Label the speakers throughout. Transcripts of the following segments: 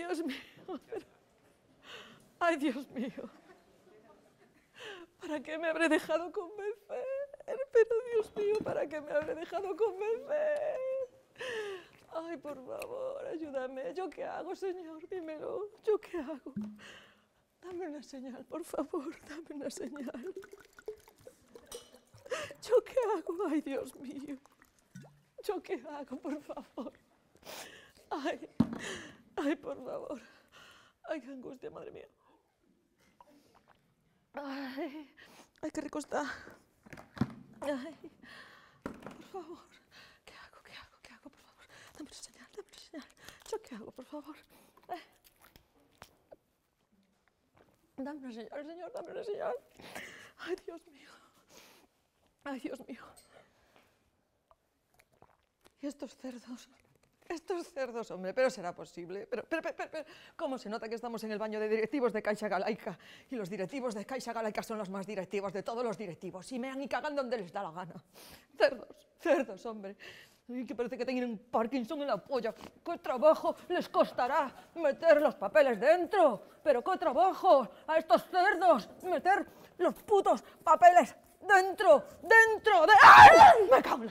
Speaker 1: Dios mío, pero... ay Dios mío, ¿para qué me habré dejado con el Pero Dios mío, ¿para qué me habré dejado con convencer? Ay, por favor, ayúdame. ¿Yo qué hago, Señor? Dímelo. ¿Yo qué hago? Dame una señal, por favor, dame una señal. ¿Yo qué hago? Ay, Dios mío. ¿Yo qué hago, por favor? Ay, Ay, por favor. Ay, qué angustia, madre mía. Ay, ay qué rico Ay, por favor. ¿Qué hago? ¿Qué hago? ¿Qué hago? Por favor. Dame una señal, dame una señal. ¿Yo qué hago, por favor? Dame una señal, señor, dame una señal. Ay, Dios mío. Ay, Dios mío. Y estos cerdos. Estos cerdos, hombre, pero será posible. Pero, pero, pero, pero, ¿cómo se nota que estamos en el baño de directivos de Caixa Galaica? Y los directivos de Caixa Galaica son los más directivos de todos los directivos. Y me han y cagan donde les da la gana. Cerdos, cerdos, hombre. y que parece que tienen un Parkinson en la polla. ¡Qué trabajo les costará meter los papeles dentro! ¡Pero qué trabajo a estos cerdos meter los putos papeles dentro! ¡Dentro! De... ¡Ay! ¡Me cago!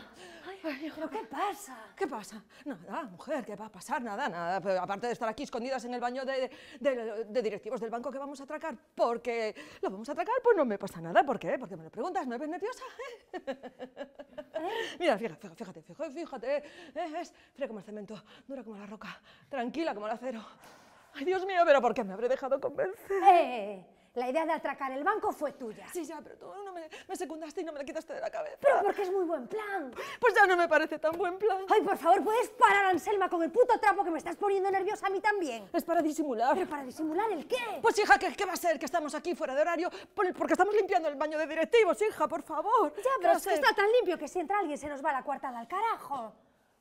Speaker 1: ¿Pero qué pasa? ¿Qué pasa? Nada, mujer, ¿qué va a pasar? Nada, nada. aparte de estar aquí escondidas en el baño de, de, directivos del banco que vamos a atracar, porque lo vamos a atracar, pues no me pasa nada. ¿Por qué? Porque me lo preguntas, ¿no ves nerviosa? ¿Eh? Mira, fíjate, fíjate, fíjate, fíjate. Es fría como el cemento, dura como la roca, tranquila como el acero. Ay, Dios mío, ¿pero por qué me habré dejado convencer? Eh, la idea de atracar el banco fue tuya. Sí, ya, pero tú no me, secundaste y no me la quitaste de la cabeza. Pero porque es muy buen plan. Pues ya no me parece tan buen plan. Ay, por favor, ¿puedes parar, Anselma, con el puto trapo que me estás poniendo nerviosa a mí también? Es para disimular. ¿Pero para disimular el qué? Pues hija, ¿qué, qué va a ser? Que estamos aquí fuera de horario porque estamos limpiando el baño de directivos, hija, por favor. Ya, pero es que está tan limpio que si entra alguien se nos va la cuartada al carajo.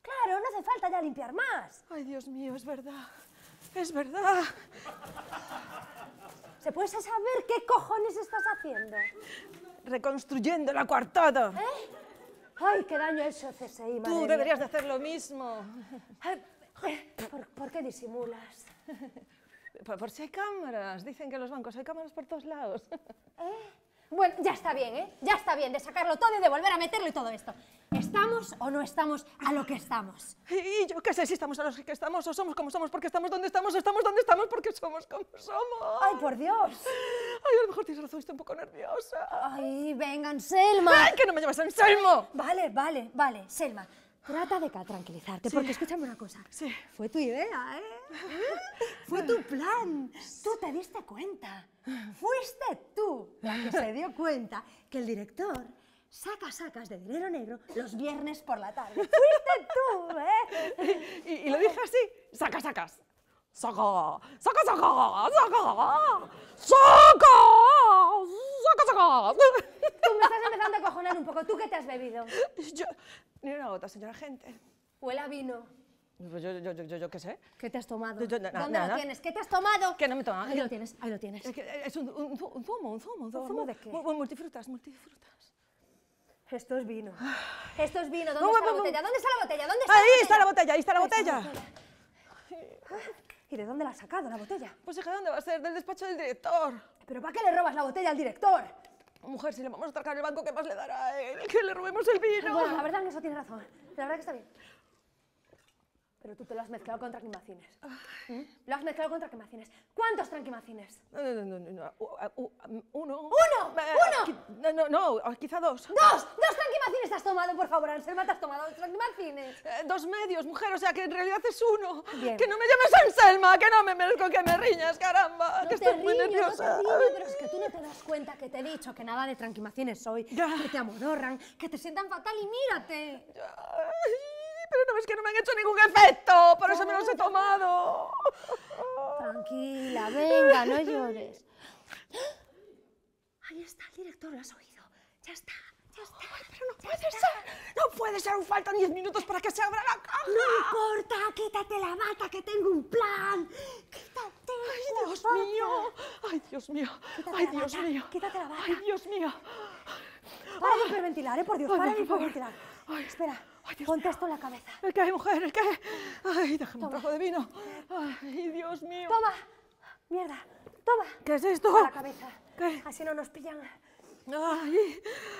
Speaker 1: Claro, no hace falta ya limpiar más. Ay, Dios mío, es verdad. Es verdad. ¿Puedes saber qué cojones estás haciendo? Reconstruyendo la coartada. ¿Eh? Ay, qué daño eso, CSI, Tú deberías de hacer lo mismo. Eh, ¿Por, qué disimulas? Por, si hay cámaras. Dicen que en los bancos hay cámaras por todos lados. ¿Eh? Bueno, ya está bien, ¿eh? Ya está bien de sacarlo todo y de volver a meterlo y todo esto. ¿Estamos o no estamos a lo que estamos? Y yo qué sé si estamos a lo que estamos o somos como somos porque estamos donde estamos o estamos donde estamos porque somos como somos. ¡Ay, por Dios! Ay, a lo mejor tienes razón, estoy un poco nerviosa. ¡Ay, venga, Anselma! ¡Ay, que no me llamas Anselmo! Vale, vale, vale, Selma. Trata de tranquilizarte, porque escúchame una cosa. Sí. Fue tu idea, ¿eh? Fue tu plan. Tú te diste cuenta. Fuiste tú la que se dio cuenta que el director saca sacas de dinero negro los viernes por la tarde. Fuiste tú, ¿eh? Y, y, lo dije así, saca sacas. Saca, saca, saca, saca, saca, saca, saca. Tú me estás empezando a cojonar un poco. ¿Tú qué te has bebido? Yo, ni una gota, señora gente. Huele a vino. Pues yo, yo, yo, yo, qué sé. ¿Qué te has tomado? ¿Dónde lo tienes? ¿Qué te has tomado? Que no me tomas. Ahí lo tienes, ahí lo tienes. Es, un, zumo, un zumo, un zumo. ¿Un zumo de qué? Multifrutas, multifrutas. Esto es vino. Ah. Esto es vino. ¿Dónde está la botella? ¿Dónde está la botella? ¿Dónde está ahí está la botella, ahí está la botella. ¿Y de dónde la has sacado la botella? Pues hija, ¿dónde va a ser? Del despacho del director. ¿Pero para qué le robas la botella al director? Mujer, si le vamos a atracar el banco, ¿qué más le dará a él? Que le robemos el vino. Bueno, la verdad que eso tiene razón. La verdad que está bien. Pero tú te lo has mezclado con tranquimacines. ¿Mm? Lo has mezclado con tranquimacines. ¿Cuántos tranquimacines? No, no, no, no, uh, uh, um, uno. ¡Uno! Ah, ah, ¡Uno! No, no, ah, quizá dos. ¡Dos! ¡Dos tranquimacines has tomado, por favor, Anselma! ¿Te has tomado dos tranquimacines? Eh, dos medios, mujer, o sea que en realidad es uno. Que no me llames Anselma, que no me merezco que me riñas, caramba. que estoy muy nerviosa. No pero es que tú no te das cuenta que te he dicho que nada de tranquimacines soy. Que te amodorran, que te sientan fatal y mírate. Pero no ves que no me han hecho ningún efecto, por eso me los he tomado. Tranquila, venga, no llores. Ahí está el director, lo has oído. Ya está, ya está. Ay, pero no puede ser. No puede ser, faltan 10 minutos para que se abra la caja. No importa, quítate la bata, que tengo un plan. Quítate. Ay, Dios mío. Ay, Dios mío. Quítate Ay, Dios mío. Quítate la bata. Ay, Dios mío. Para de hiperventilar, ¿eh? Por Dios, para de hiperventilar. Espera. Ay, Contesto la cabeza. ¿El qué, mujer? ¿El qué? Ay, déjame un trozo de vino. Ay, Dios mío. Toma. Mierda. Toma. ¿Qué es esto? A la cabeza. ¿Qué? Así no nos pillan. Ay,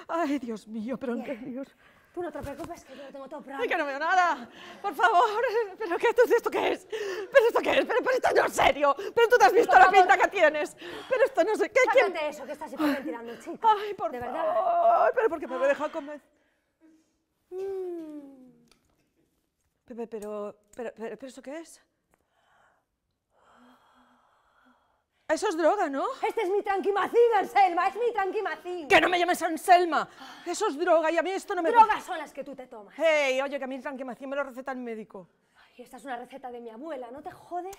Speaker 1: ay, Dios mío, pero en qué Dios. Tú no te preocupes, que yo lo tengo todo pronto. Ay, que no veo nada. Por favor, pero qué, esto, ¿esto qué es? ¿Pero esto qué es? ¿Pero, pero esto no es serio? ¿Pero tú te has visto la pinta que tienes? ¿Pero esto no sé qué? Sácate quién? eso, que estás hiperventilando, chico. Ay, por ¿De favor. Verdad? Pero qué me lo deja comer Pero, pero, pero, ¿eso qué es? Eso es droga, ¿no? Este es mi tranquimacín, Anselma, es mi tranquimacín. ¡Que no me llames Anselma! Eso es droga y a mí esto no me... Drogas son las que tú te tomas. ¡Ey! Oye, que a mí el tranquimacín me lo receta el médico. Ay, esta es una receta de mi abuela, ¿no te jodes?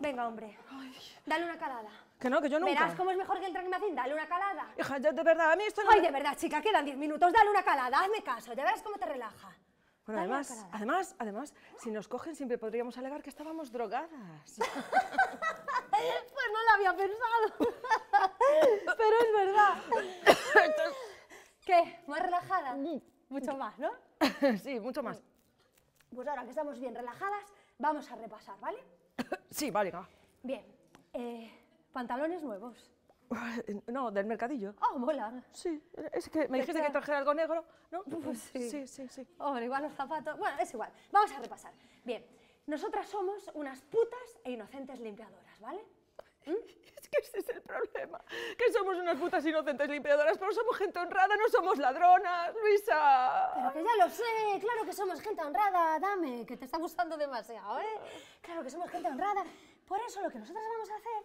Speaker 1: Venga, hombre, Ay. dale una calada. Que no, que yo nunca. Verás cómo es mejor que el tranquimacín, dale una calada. Hija, de, verdad, a mí esto... No Ay, de verdad, chica, quedan 10 minutos, dale una calada, hazme caso, ya verás cómo te relaja. Bueno, además, además, además, si nos cogen siempre podríamos alegar que estábamos drogadas. pues no lo había pensado. Pero es verdad. ¿Qué? ¿Más relajada? Mucho mm. más, ¿no? sí, mucho más. Mm. Pues ahora que estamos bien relajadas, vamos a repasar, ¿vale? sí, vale, Bien. Eh, pantalones nuevos. No, del mercadillo. Ah, oh, mola. Sí, es que me dijiste que trajera algo negro, ¿no? Pues sí. sí, sí, sí. igual los zapatos. Bueno, es igual. Vamos a repasar. Bien, nosotras somos unas putas e inocentes limpiadoras, ¿vale? Es que ese es el problema, que somos unas putas e inocentes limpiadoras, pero somos gente honrada, no somos ladronas, Luisa. Pero que ya lo sé, claro que somos gente honrada, dame, que te está gustando demasiado, ¿eh? Claro que somos gente honrada, por eso lo que nosotras vamos a hacer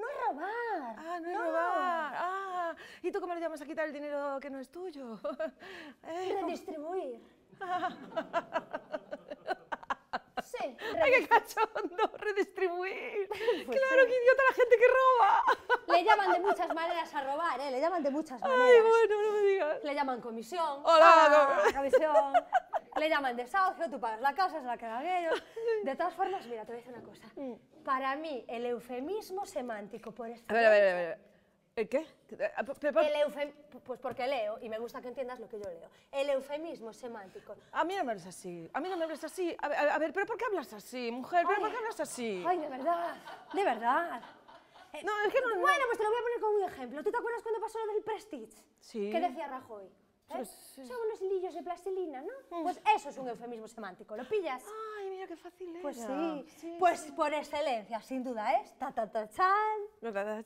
Speaker 1: no es robar. Ah, no es robar. Ah, ¿y tú cómo le llamas a quitar el dinero que no es tuyo? Eh, redistribuir. sí. ¡Ay, qué cachondo! ¡Redistribuir! Pues ¡Claro, que qué idiota la gente que roba! Le llaman de muchas maneras a robar, ¿eh? Le llaman de muchas maneras. Ay, bueno, no me digas. Le llaman comisión. ¡Hola! Ah, comisión le llaman desahucio, tú pagas la casa, es la quedan ellos. De todas formas, mira, te voy a decir una cosa. Mm. Para mí, el eufemismo semántico por eso A ver, a ver, a ver. ¿El qué? Ah, el eufem... Pues porque leo y me gusta que entiendas lo que yo leo. El eufemismo semántico. A mí no me hables así. A mí no me hables así. A ver, ¿pero por qué hablas así, mujer? ¿Pero por qué hablas así? Ay, de verdad. De verdad. no, es que no, bueno, pues te lo voy a poner como un ejemplo. ¿Tú te acuerdas cuando pasó lo del Prestige? Sí. ¿Qué decía Rajoy? Pues, ¿Eh? Son unos lillos de plastilina, ¿no? Mm. Pues eso es un eufemismo semántico, ¿lo pillas? Ay, mira qué fácil es. Pues sí. sí pues por excelencia, sin duda es. Ta ta ta chan. No, ta, ta,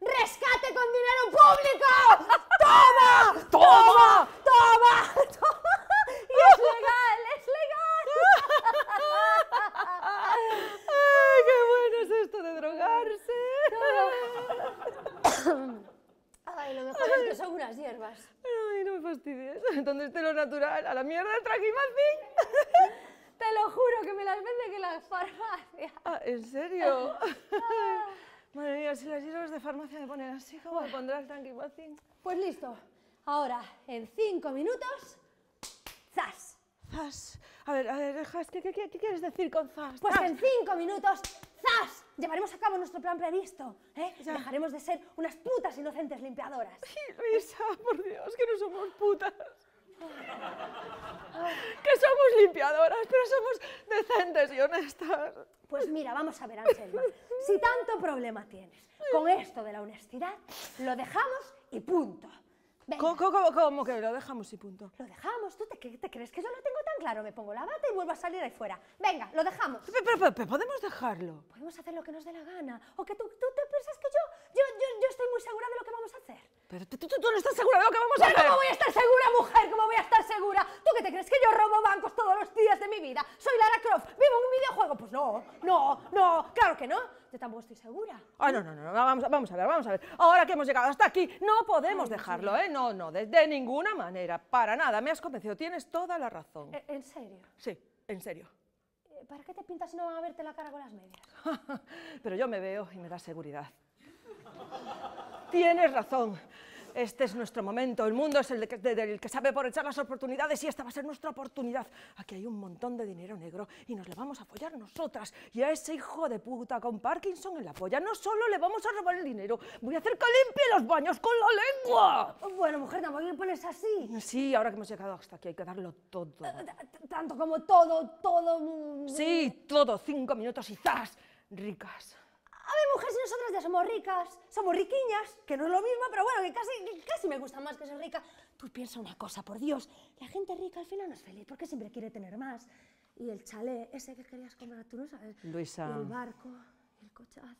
Speaker 1: ¡Rescate con dinero público! ¡Toma! ¡Toma! ¡Toma! ¡Toma! Y es legal, es legal. Ay, qué bueno es esto de drogarse! Ay, lo mejor es que son unas hierbas no me fastidies, donde esté lo natural, a la mierda el trajimacín. Te lo juro que me las vende que las farmacias. Ah, ¿En serio? Madre mía, si las hierbas de farmacia me ponen así, ¿cómo bueno. pondrá el tranquimacín? Pues listo. Ahora, en cinco minutos, ¡zas! ¡Zas! A ver, a ver, Has, ¿qué, quieres decir con zas? Pues en cinco minutos, ¡zas! Llevaremos a cabo nuestro plan previsto, ¿eh? Dejaremos de ser unas putas inocentes limpiadoras. Sí, Luisa, por Dios. Que somos limpiadoras, pero somos decentes y honestas. Pues mira, vamos a ver, Anselma. Si tanto problema tienes con esto de la honestidad, lo dejamos y punto. ¿Cómo, que lo dejamos y punto? Lo dejamos. ¿Tú te, crees que yo no tengo tan claro? Me pongo la bata y vuelvo a salir ahí fuera. Venga, lo dejamos. Pero, podemos dejarlo. Podemos hacer lo que nos dé la gana. O que tú, tú te piensas que yo, yo, yo, yo estoy muy segura de pero tú, no estás segura de lo que vamos a hacer. ¿Cómo voy a estar segura, mujer? ¿Cómo voy a estar segura? ¿Tú qué te crees que yo robo bancos todos los días de mi vida? Soy Lara Croft, vivo en un videojuego. Pues no, no, no, claro que no. Yo tampoco estoy segura. Ah, no, no, no, vamos, a ver, vamos a ver. Ahora que hemos llegado hasta aquí, no podemos dejarlo, ¿eh? No, no, de, de ninguna manera, para nada. Me has convencido, tienes toda la razón. ¿E, ¿En serio? Sí, en serio. Eh, ¿Para qué te pintas si no van a verte la cara con las medias? Pero yo me veo y me da seguridad. tienes razón este es nuestro momento, el mundo es el, de, del que sabe por echar las oportunidades y esta va a ser nuestra oportunidad. Aquí hay un montón de dinero negro y nos le vamos a follar nosotras y a ese hijo de puta con Parkinson en la polla. No solo le vamos a robar el dinero, voy a hacer que limpie los baños con la lengua. Bueno, mujer, no me pones así. Sí, ahora que hemos llegado hasta aquí hay que darlo todo. Eh, eh, tanto como todo, todo. Sí, todo, cinco minutos y zas, ricas. A ver, mujer, si nosotras ya somos ricas, somos riquiñas, que no es lo mismo, pero bueno, que casi, casi me gusta más que ser rica. Tú piensa una cosa, por Dios, la gente rica al final no es feliz porque siempre quiere tener más. Y el chalet, ese que querías comprar, tú no sabes. Luisa. Y el barco, el cochazo.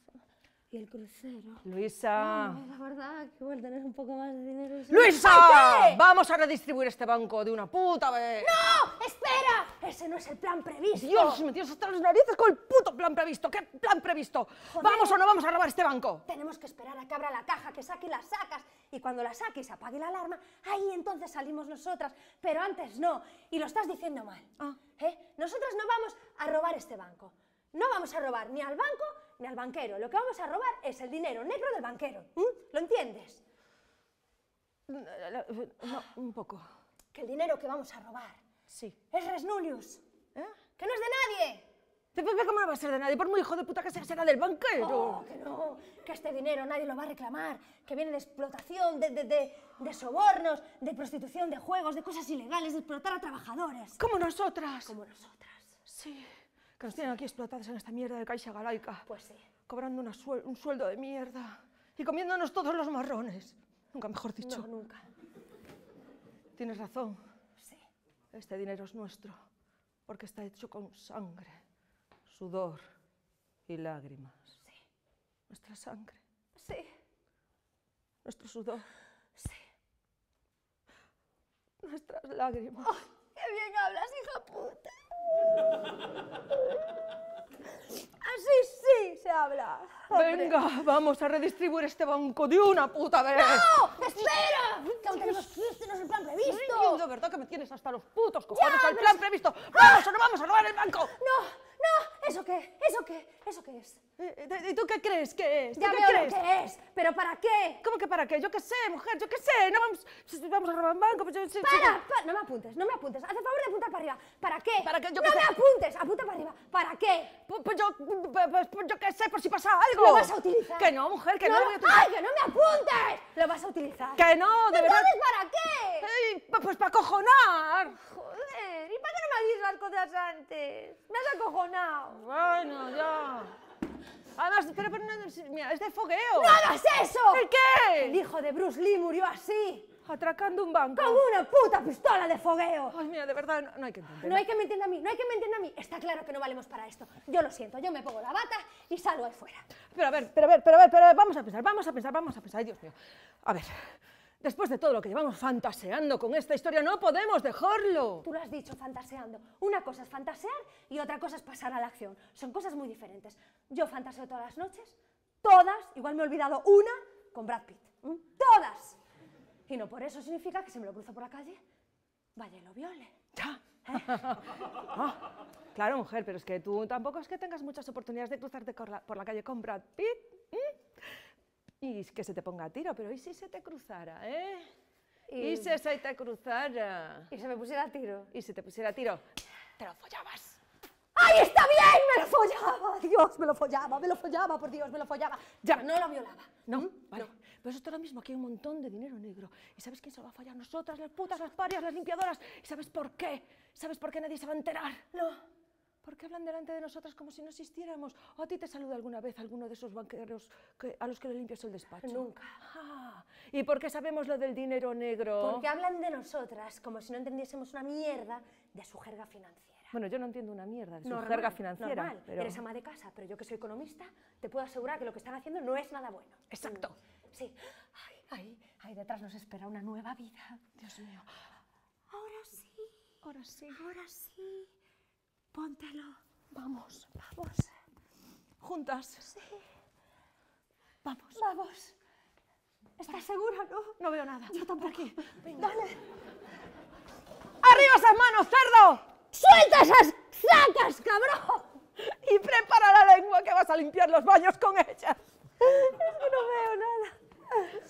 Speaker 1: Y el crucero. Luisa. la verdad, que a tener un poco más de dinero. ¡Luisa! Vamos a redistribuir este banco de una puta vez. ¡No! ¡Espera! Ese no es el plan previsto. Dios, me tienes hasta las narices con el puto plan previsto. ¿Qué plan previsto? ¿Vamos o no vamos a robar este banco? Tenemos que esperar a que abra la caja, que saque las sacas. Y cuando la saque y se apague la alarma, ahí entonces salimos nosotras. Pero antes no. Y lo estás diciendo mal. Ah. ¿Eh? Nosotras no vamos a robar este banco. No vamos a robar ni al banco ni al banquero. Lo que vamos a robar es el dinero negro del banquero. ¿Lo entiendes? No, un poco. Que el dinero que vamos a robar sí. es Resnulius. ¿Eh? ¡Que no es de nadie! ¿Cómo no va a ser de nadie? Por muy hijo de puta que sea, será del banquero. Oh, que no, que este dinero nadie lo va a reclamar, que viene de explotación, de, de, sobornos, de prostitución, de juegos, de cosas ilegales, de explotar a trabajadores. Como nosotras. Como nosotras. Sí que nos tienen aquí explotadas en esta mierda de Caixa Galaica. Pues sí. Cobrando un sueldo de mierda y comiéndonos todos los marrones. Nunca mejor dicho. No, nunca. Tienes razón. Sí. Este dinero es nuestro, porque está hecho con sangre, sudor y lágrimas. Sí. Nuestra sangre. Sí. Nuestro sudor. Sí. Nuestras lágrimas. Oh, ¡Qué bien hablas, hija puta! Así sí se habla. Venga, vamos a redistribuir este banco de una puta vez. ¡No! ¡Espera! Que no es el plan previsto. No ¿verdad? Que me tienes hasta los putos cojones al plan previsto. ¡Vamos o no vamos a robar el banco! ¡No! ¿Eso qué? ¿Eso qué? ¿Eso qué es? Eh, eh, ¿Y tú qué crees que es? qué crees? que es, pero ¿para qué? ¿Cómo que para qué? Yo qué sé, mujer, yo qué sé. No vamos, vamos a robar un banco. Pues yo, ¡Para! No me apuntes, no me apuntes. Haz favor de apuntar para arriba. ¿Para qué? ¿Para qué? Yo no me apuntes, apunta para arriba. ¿Para qué? Pues, pues yo, pues, pues, pues- yo qué sé, por si pasa algo. ¿Lo vas a utilizar? Que no, mujer, que no, ¡Ay, que no me apuntes! Lo vas a utilizar. Que no, de verdad. ¿para qué? pues para cojonar cosas antes. Me has acojonado. Bueno, ya. Además, pero, pero no, mira, es de fogueo. ¡No hagas eso! ¿El qué? El hijo de Bruce Lee murió así. Atracando un banco. Con una puta pistola de fogueo. Ay, mira, de verdad, no, hay que entender. No hay que me entienda a mí, no hay que me entienda a mí. Está claro que no valemos para esto. Yo lo siento, yo me pongo la bata y salgo ahí fuera. Pero a ver, pero a ver, pero a ver, pero a ver, vamos a pensar, vamos a pensar, vamos a pensar. Ay, Dios mío. A ver, Después de todo lo que llevamos fantaseando con esta historia, no podemos dejarlo. Tú lo has dicho, fantaseando. Una cosa es fantasear y otra cosa es pasar a la acción. Son cosas muy diferentes. Yo fantaseo todas las noches, todas, igual me he olvidado una, con Brad Pitt. ¿Mm? ¡Todas! Y no por eso significa que se me lo cruzo por la calle, vaya lo viole. ¡Ya! Ah, claro, mujer, pero es que tú tampoco es que tengas muchas oportunidades de cruzarte por la calle con Brad Pitt y que se te ponga a tiro, pero ¿y si se te cruzara, eh? Y, si se te cruzara? Y se me pusiera a tiro. Y si te pusiera a tiro, te lo follabas. ¡Ay, está bien! ¡Me lo follaba! Dios, me lo follaba, me lo follaba, por Dios, me lo follaba. Ya, no lo violaba. No, ¿Mm? vale. Pero eso ahora lo mismo, aquí hay un montón de dinero negro. ¿Y sabes quién se lo va a follar? Nosotras, las putas, las parias, las limpiadoras. ¿Y sabes por qué? ¿Sabes por qué nadie se va a enterar? No. ¿Por qué hablan delante de nosotras como si no existiéramos? ¿O a ti te saluda alguna vez alguno de esos banqueros que, a los que le limpias el despacho? Nunca. Ah, ¿Y por qué sabemos lo del dinero negro? Porque hablan de nosotras como si no entendiésemos una mierda de su jerga financiera. Bueno, yo no entiendo una mierda de su jerga financiera. Normal, pero... eres ama de casa, pero yo que soy economista te puedo asegurar que lo que están haciendo no es nada bueno. Exacto. Sí. Ay, ay, ay, detrás nos espera una nueva vida. Dios mío. Ahora sí. Ahora sí. Ahora sí. Póntelo. Vamos, vamos. ¿Juntas? Sí. Vamos. Vamos. ¿Estás segura, no? No veo nada. Yo tampoco. Aquí. Dale. ¡Arriba esas manos, cerdo! ¡Suelta esas sacas, cabrón! Y prepara la lengua que vas a limpiar los baños con ellas, Es que no veo nada.